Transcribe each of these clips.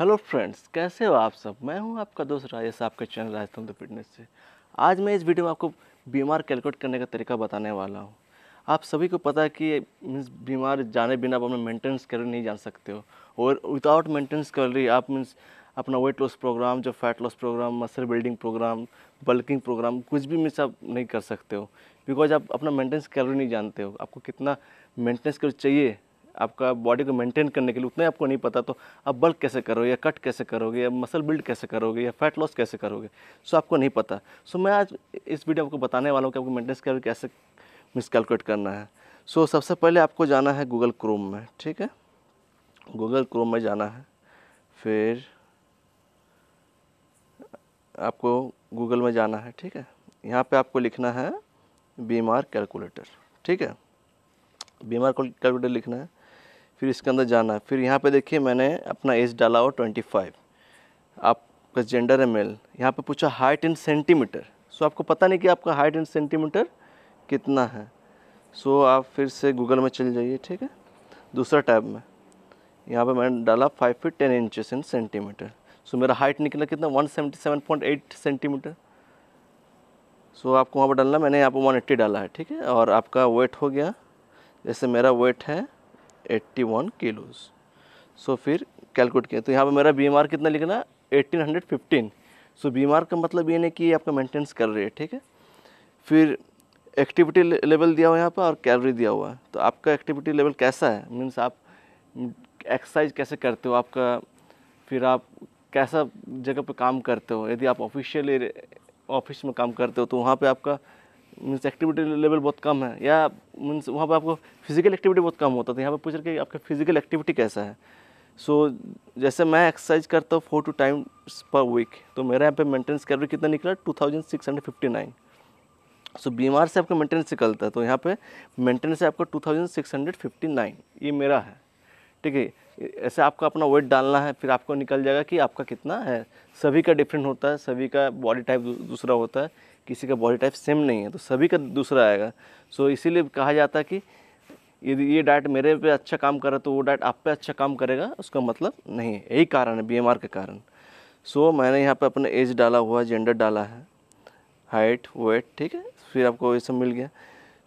hello friends कैसे हो आप सब मैं हूं आपका दोस्त राजेश आपके चैनल राजस्थान द फिटनेस से आज मैं इस वीडियो में आपको बीमार कैलकुलेट करने का तरीका बताने वाला हूं आप सभी को पता है कि मीन्स बीमार जाने बिना आप अपने मेंटेनेंस कैलोरी नहीं जान सकते हो और विदाउट मेंटेनेंस कैलोरी आप मीन्स अपना वेट लॉस प्रोग्राम जो fat loss program muscle building program bulking program कुछ भी मीन्स आप नहीं कर सकते हो बिकॉज आप अपना मेंटेनेंस कैलरी नहीं जानते हो आपको कितना मेंटेनेंस कैलोरी चाहिए आपका बॉडी को मेंटेन करने के लिए उतना आपको नहीं पता तो आप बल्क कैसे करोगे या कट कैसे करोगे या मसल बिल्ड कैसे करोगे या फैट लॉस कैसे करोगे सो आपको नहीं पता सो मैं आज इस वीडियो आपको बताने वाला हूँ कि आपको मेंटेनेंस कैलोरी कैसे मिसकैलकुलेट करना है सो सबसे पहले आपको जाना है गूगल क्रोम में ठीक है गूगल क्रोम में जाना है फिर आपको गूगल में जाना है ठीक है यहाँ पे आपको लिखना है बीमार कैलकुलेटर ठीक है बीमार कैलकुलेटर लिखना है फिर इसके अंदर जाना है फिर यहाँ पे देखिए मैंने अपना एज डाला हुआ ट्वेंटी फाइव आपका जेंडर है मेल यहाँ पे पूछा हाइट इन सेंटीमीटर सो आपको पता नहीं कि आपका हाइट इन सेंटीमीटर कितना है सो आप फिर से गूगल में चले जाइए ठीक है दूसरा टैब में यहाँ पे मैंने डाला five feet ten inches in centimetre so मेरा हाइट निकला कितना one seventy seven point eight centimetre so आपको वहाँ पर डालना मैंने यहाँ पर वन एट्टी डाला है ठीक है और आपका वेट हो गया जैसे मेरा वेट है 81 किलोज सो फिर कैलकुलेट किया तो यहाँ पे मेरा बी कितना लिखना eighteen hundred fifteen so B का मतलब ये नहीं कि आपका मेंटेनेंस कर रही है ठीक है फिर एक्टिविटी लेवल दिया हुआ है यहाँ पर और कैलोरी दिया हुआ है तो आपका एक्टिविटी लेवल कैसा है मीन्स आप एक्सरसाइज कैसे करते हो आपका फिर आप कैसा जगह पर काम करते हो यदि आप ऑफिशियली ऑफिस में काम करते हो तो वहाँ पर आपका मीन्स एक्टिविटी लेवल बहुत कम है या मीन्स वहाँ पर आपको फिजिकल एक्टिविटी बहुत कम होता था यहाँ पर पूछ रहे कि आपका फिजिकल एक्टिविटी कैसा है सो so, जैसे मैं एक्सरसाइज करता हूँ four to time per week तो मेरा यहाँ पे मेंटेनेंस कैलोरी कितना निकला two thousand six hundred fifty nine so BMR से आपका मेंटेनेंस निकलता है तो यहाँ पे मेंटेनेंस है आपका two thousand six hundred fifty nine ये मेरा है ठीक है ऐसे आपको अपना वेट डालना है फिर आपको निकल जाएगा कि आपका कितना है सभी का डिफरेंट होता है सभी का बॉडी टाइप दूसरा होता है किसी का बॉडी टाइप सेम नहीं है तो सभी का दूसरा आएगा सो इसीलिए कहा जाता है कि यदि ये डाइट मेरे पे अच्छा काम करे तो वो डाइट आप पे अच्छा काम करेगा उसका मतलब नहीं है यही कारण है बी के कारण सो so, मैंने यहाँ पे अपना एज डाला हुआ जेंडर डाला है हाइट वेट ठीक है फिर आपको ये सब मिल गया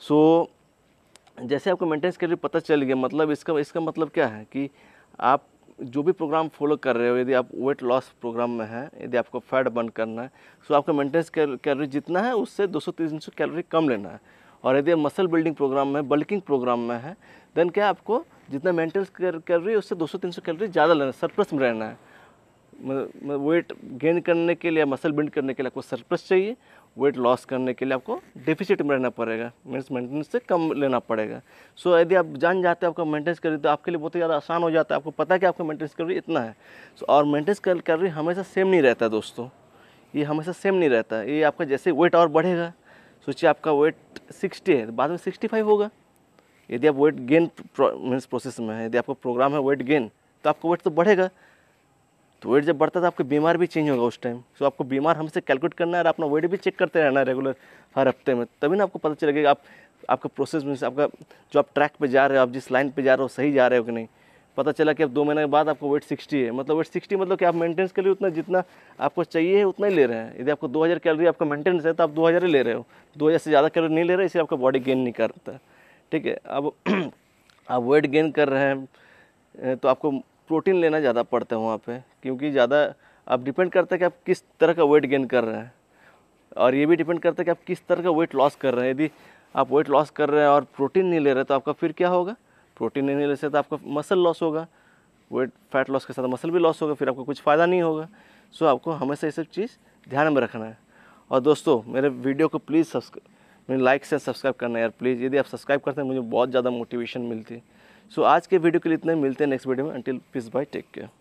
सो so, जैसे आपको मेंटेनेंस के लिए पता चल गया मतलब इसका इसका मतलब क्या है कि आप जो भी प्रोग्राम फॉलो कर रहे हो यदि आप वेट लॉस प्रोग्राम में हैं यदि आपको फैट बर्न करना है तो आपका मेंटेनेंस कैलोरी जितना है उससे 200-300 कैलोरी कम लेना है और यदि आप मसल बिल्डिंग प्रोग्राम में बल्किंग प्रोग्राम में है देन क्या आपको जितना मेंटेनेंस कैलोरी उससे 200 सौ कैलोरी ज़्यादा लेना है सरप्लस में रहना है वेट मतलब, गेन मतलब करने के लिए मसल बिल्ड करने के लिए आपको सरप्लस चाहिए वेट लॉस करने के लिए आपको डिफिसिट में रहना पड़ेगा मीन्स मेंटेनेंस से कम लेना पड़ेगा सो so, यदि आप जान जाते हैं आपका मेंटेनेंस रही तो आपके लिए बहुत ज़्यादा आसान हो जाता है आपको पता है कि आपका मेंटेनेंस रही इतना है सो so, और मेंटेनेंस रही हमेशा सेम नहीं रहता है दोस्तों ये हमेशा सेम नहीं रहता है ये आपका जैसे वेट और बढ़ेगा सोचिए आपका वेट सिक्सटी है तो बाद में सिक्सटी फाइव होगा यदि आप वेट गेन मीन्स प्रोसेस में है यदि आपका प्रोग्राम है वेट गेन तो आपका वेट तो बढ़ेगा तो वेट जब बढ़ता है तो आपका बीमार भी चेंज होगा उस टाइम सो आपको बीमार हमसे कैलकुलेट करना है और अपना वेट भी चेक करते रहना है रेगुलर हर हफ्ते में तभी ना आपको पता चलेगा आप आपका प्रोसेस में आपका जो आप ट्रैक पे जा रहे हो आप जिस लाइन पे जा रहे हो सही जा रहे हो कि नहीं पता चला कि अब दो महीने के बाद आपको वेट सिक्सटी है मतलब वेट सिक्सटी मतलब कि आप मेंटेनेंस के लिए उतना जितना आपको चाहिए है उतना ही ले रहे हैं यदि आपको दो हज़ार कैलोरी आपका मेंटेनेंस है तो आप दो हज़ार ही ले रहे हो दो हज़ार से ज़्यादा कैलोरी नहीं ले रहे इसलिए आपका बॉडी गेन नहीं करता ठीक है अब आप वेट गेन कर रहे हैं तो आपको प्रोटीन लेना ज़्यादा पड़ता है वहाँ पे क्योंकि ज़्यादा आप डिपेंड करता है कि आप किस तरह का वेट गेन कर रहे हैं और ये भी डिपेंड करता है कि आप किस तरह का वेट लॉस कर रहे हैं यदि आप वेट लॉस कर रहे हैं और प्रोटीन नहीं ले रहे तो आपका फिर क्या होगा प्रोटीन नहीं ले सकते तो आपका मसल लॉस होगा वेट फैट लॉस के साथ मसल भी लॉस होगा फिर आपको कुछ फ़ायदा नहीं होगा सो आपको हमेशा ये सब चीज़ ध्यान में रखना है और दोस्तों मेरे वीडियो को प्लीज़ सब्सक्राइब लाइक से सब्सक्राइब करना यार प्लीज़ यदि आप सब्सक्राइब करते हैं मुझे बहुत ज़्यादा मोटिवेशन मिलती है सो आज के वीडियो के लिए इतने मिलते हैं नेक्स्ट वीडियो में until peace bye take care